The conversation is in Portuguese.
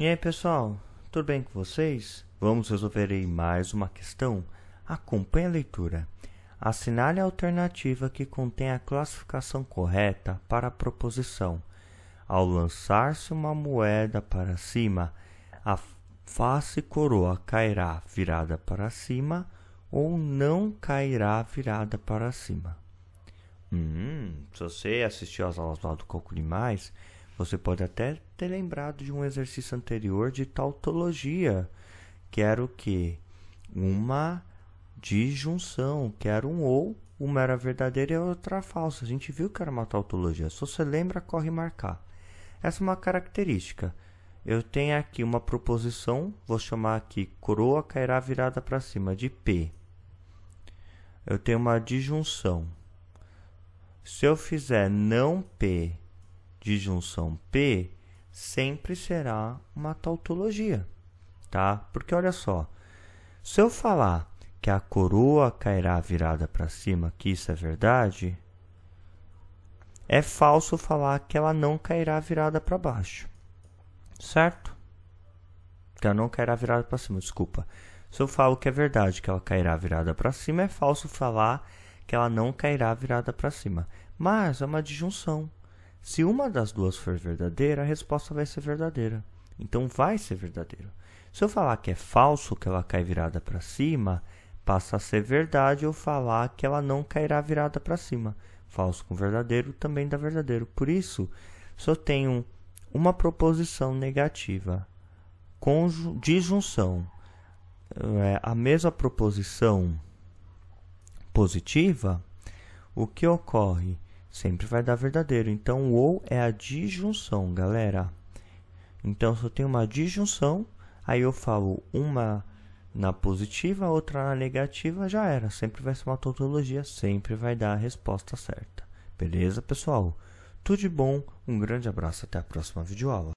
E aí pessoal, tudo bem com vocês? Vamos resolver aí mais uma questão? Acompanhe a leitura. Assinale a alternativa que contém a classificação correta para a proposição. Ao lançar-se uma moeda para cima, a face coroa cairá virada para cima ou não cairá virada para cima. Hum, se você assistiu às aulas do Cálculo Mais, você pode até ter lembrado de um exercício anterior de tautologia, que era o que? Uma disjunção, que era um ou, uma era verdadeira e a outra falsa. A gente viu que era uma tautologia. Se você lembra, corre marcar. Essa é uma característica. Eu tenho aqui uma proposição, vou chamar aqui coroa cairá virada para cima, de P. Eu tenho uma disjunção. Se eu fizer não P de junção P sempre será uma tautologia, tá? Porque olha só, se eu falar que a coroa cairá virada para cima, que isso é verdade, é falso falar que ela não cairá virada para baixo, certo? Que ela não cairá virada para cima, desculpa. Se eu falo que é verdade que ela cairá virada para cima, é falso falar que ela não cairá virada para cima. Mas é uma disjunção. Se uma das duas for verdadeira, a resposta vai ser verdadeira. Então vai ser verdadeiro. Se eu falar que é falso, que ela cai virada para cima, passa a ser verdade eu falar que ela não cairá virada para cima. Falso com verdadeiro também dá verdadeiro. Por isso, se eu tenho uma proposição negativa, disjunção, é, a mesma proposição positiva, o que ocorre? sempre vai dar verdadeiro. Então, o ou é a disjunção, galera. Então, se eu tenho uma disjunção, aí eu falo uma na positiva, outra na negativa, já era. Sempre vai ser uma tautologia, sempre vai dar a resposta certa. Beleza, pessoal? Tudo de bom, um grande abraço, até a próxima videoaula.